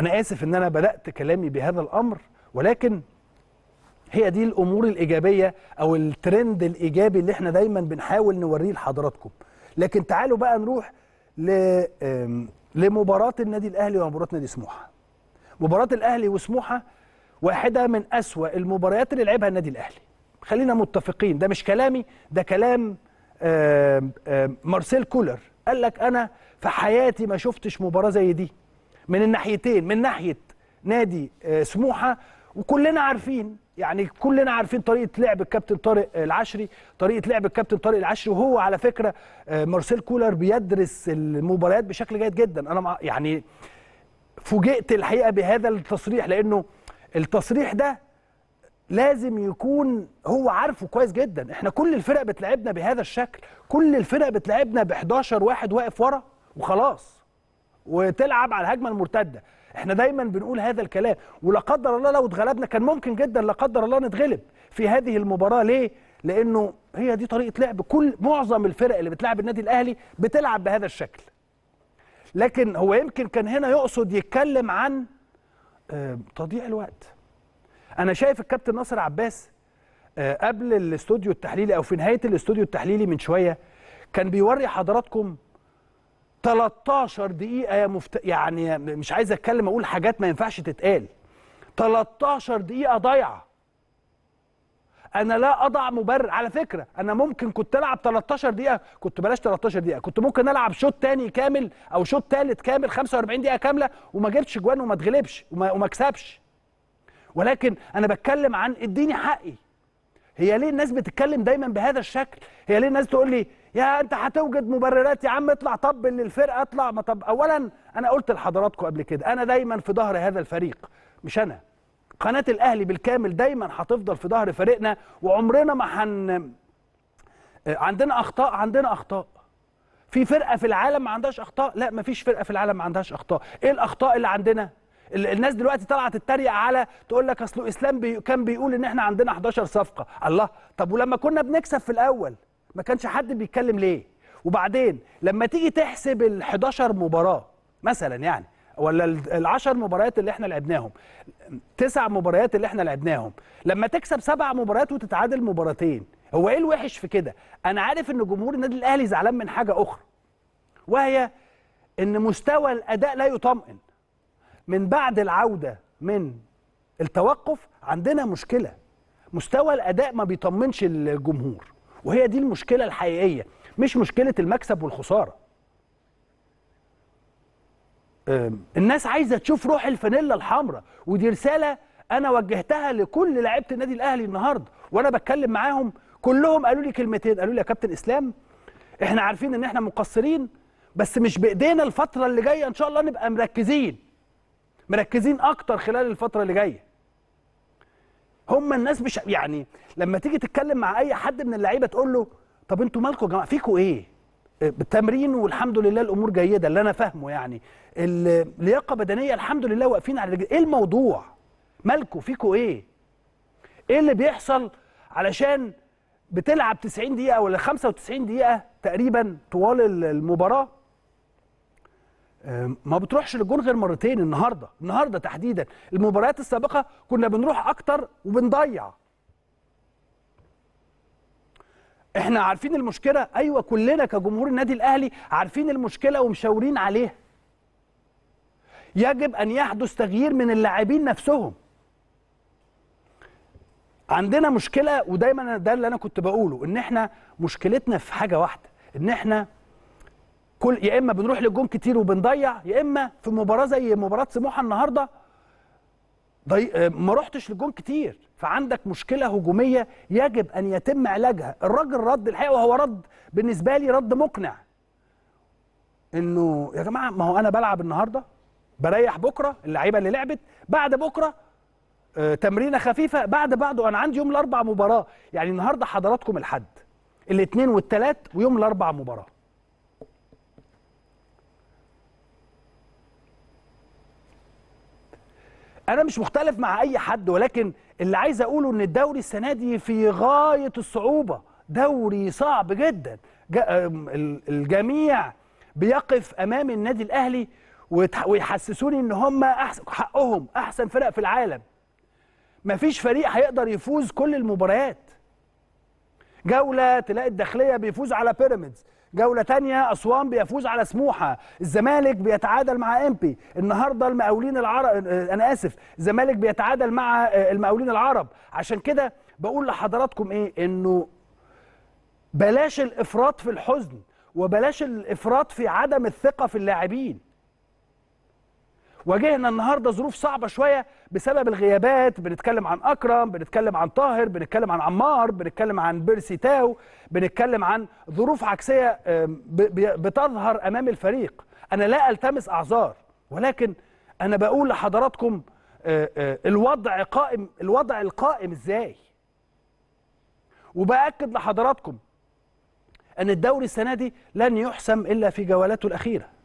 أنا آسف إن أنا بدأت كلامي بهذا الأمر ولكن هي دي الأمور الإيجابية أو الترند الإيجابي اللي إحنا دايما بنحاول نوريه لحضراتكم لكن تعالوا بقى نروح ل... لمباراة النادي الأهلي ومباراة نادي سموحة مباراة الأهلي وسموحة واحدة من أسوأ المباريات اللي لعبها النادي الأهلي خلينا متفقين ده مش كلامي ده كلام مارسيل كولر قال لك أنا في حياتي ما شفتش مباراة زي دي من الناحيتين من ناحيه نادي آه، سموحه وكلنا عارفين يعني كلنا عارفين طريقه لعب الكابتن طارق العشري طريقه لعب الكابتن طارق العشري وهو على فكره آه، مارسيل كولر بيدرس المباريات بشكل جيد جدا انا يعني فوجئت الحقيقه بهذا التصريح لانه التصريح ده لازم يكون هو عارفه كويس جدا احنا كل الفرق بتلعبنا بهذا الشكل كل الفرق بتلعبنا ب 11 واحد واقف ورا وخلاص وتلعب على الهجمه المرتده احنا دايما بنقول هذا الكلام ولا قدر الله لو اتغلبنا كان ممكن جدا لا قدر الله نتغلب في هذه المباراه ليه لانه هي دي طريقه لعب كل معظم الفرق اللي بتلعب النادي الاهلي بتلعب بهذا الشكل لكن هو يمكن كان هنا يقصد يتكلم عن آه، تضييع الوقت انا شايف الكابتن ناصر عباس آه، قبل الاستوديو التحليلي او في نهايه الاستوديو التحليلي من شويه كان بيوري حضراتكم 13 دقيقة يا مفت... يعني مش عايز اتكلم اقول حاجات ما ينفعش تتقال 13 دقيقة ضايعة انا لا اضع مبرر على فكره انا ممكن كنت العب 13 دقيقه كنت بلاش 13 دقيقه كنت ممكن العب شوط تاني كامل او شوط تالت كامل 45 دقيقه كامله وما جبتش جوان وما اتغلبش وما, وما كسبش ولكن انا بتكلم عن اديني حقي هي ليه الناس بتتكلم دايما بهذا الشكل هي ليه الناس تقول لي يا انت هتوجد مبررات يا عم اطلع طب ان الفرقه اطلع ما طب اولا انا قلت لحضراتكم قبل كده انا دايما في ظهر هذا الفريق مش انا قناه الاهلي بالكامل دايما هتفضل في ظهر فريقنا وعمرنا ما هن حن... آه، عندنا اخطاء عندنا اخطاء في فرقه في العالم ما عندهاش اخطاء لا ما فيش فرقه في العالم ما عندهاش اخطاء ايه الاخطاء اللي عندنا الناس دلوقتي طلعت تتريق على تقول لك اصل اسلام بي كان بيقول ان احنا عندنا 11 صفقه الله طب ولما كنا بنكسب في الاول ما كانش حد بيتكلم ليه وبعدين لما تيجي تحسب ال 11 مباراه مثلا يعني ولا ال 10 مباريات اللي احنا لعبناهم تسع مباريات اللي احنا لعبناهم لما تكسب سبع مباريات وتتعادل مباراتين هو ايه الوحش في كده انا عارف ان جمهور النادي الاهلي زعلان من حاجه اخرى وهي ان مستوى الاداء لا يطمئن من بعد العوده من التوقف عندنا مشكله مستوى الاداء ما بيطمنش الجمهور وهي دي المشكله الحقيقيه مش مشكله المكسب والخساره الناس عايزه تشوف روح الفانيلا الحمراء ودي رساله انا وجهتها لكل لعيبه النادي الاهلي النهارده وانا بتكلم معاهم كلهم قالوا لي كلمتين قالوا لي يا كابتن اسلام احنا عارفين ان احنا مقصرين بس مش بايدينا الفتره اللي جايه ان شاء الله نبقى مركزين مركزين اكتر خلال الفتره اللي جايه هم الناس مش يعني لما تيجي تتكلم مع اي حد من اللعيبه تقول له طب انتوا مالكم يا جماعه فيكم ايه آه، بالتمرين والحمد لله الامور جيده اللي انا فاهمه يعني اللياقه بدنيه الحمد لله واقفين على رجل ايه الموضوع مالكم فيكم ايه ايه اللي بيحصل علشان بتلعب 90 دقيقه ولا 95 دقيقه تقريبا طوال المباراه ما بتروحش للجون غير مرتين النهارده النهارده تحديدا المباريات السابقه كنا بنروح اكتر وبنضيع احنا عارفين المشكله ايوه كلنا كجمهور النادي الاهلي عارفين المشكله ومشاورين عليها يجب ان يحدث تغيير من اللاعبين نفسهم عندنا مشكله ودايما ده اللي انا كنت بقوله ان احنا مشكلتنا في حاجه واحده ان احنا كل يا اما بنروح للجون كتير وبنضيع يا اما في مباراه زي مباراه سموحه النهارده ضي... آه، ما رحتش للجون كتير فعندك مشكله هجوميه يجب ان يتم علاجها الراجل رد الحقيقه وهو رد بالنسبه لي رد مقنع انه يا جماعه ما هو انا بلعب النهارده بريح بكره اللعيبه اللي لعبت بعد بكره آه تمرينه خفيفه بعد بعده انا عندي يوم الاربع مباراه يعني النهارده حضراتكم الحد الاثنين والثلاث ويوم الاربع مباراه انا مش مختلف مع اي حد ولكن اللي عايز اقوله ان الدوري السنه دي في غايه الصعوبه دوري صعب جدا الجميع بيقف امام النادي الاهلي ويحسسوني ان هم أحسن حقهم احسن فرق في العالم مفيش فريق هيقدر يفوز كل المباريات جوله تلاقي الداخليه بيفوز على بيراميدز جولة تانية أسوان بيفوز على سموحة الزمالك بيتعادل مع إمبي النهاردة المقاولين العرب أنا آسف الزمالك بيتعادل مع آه، المقاولين العرب عشان كده بقول لحضراتكم إيه إنه بلاش الإفراط في الحزن وبلاش الإفراط في عدم الثقة في اللاعبين واجهنا النهارده ظروف صعبه شويه بسبب الغيابات بنتكلم عن اكرم بنتكلم عن طاهر بنتكلم عن عمار بنتكلم عن بيرسي تاو بنتكلم عن ظروف عكسيه بتظهر امام الفريق انا لا التمس اعذار ولكن انا بقول لحضراتكم آه، آه، الوضع قائم الوضع القائم ازاي وباكد لحضراتكم ان الدوري السنه دي لن يحسم الا في جولاته الاخيره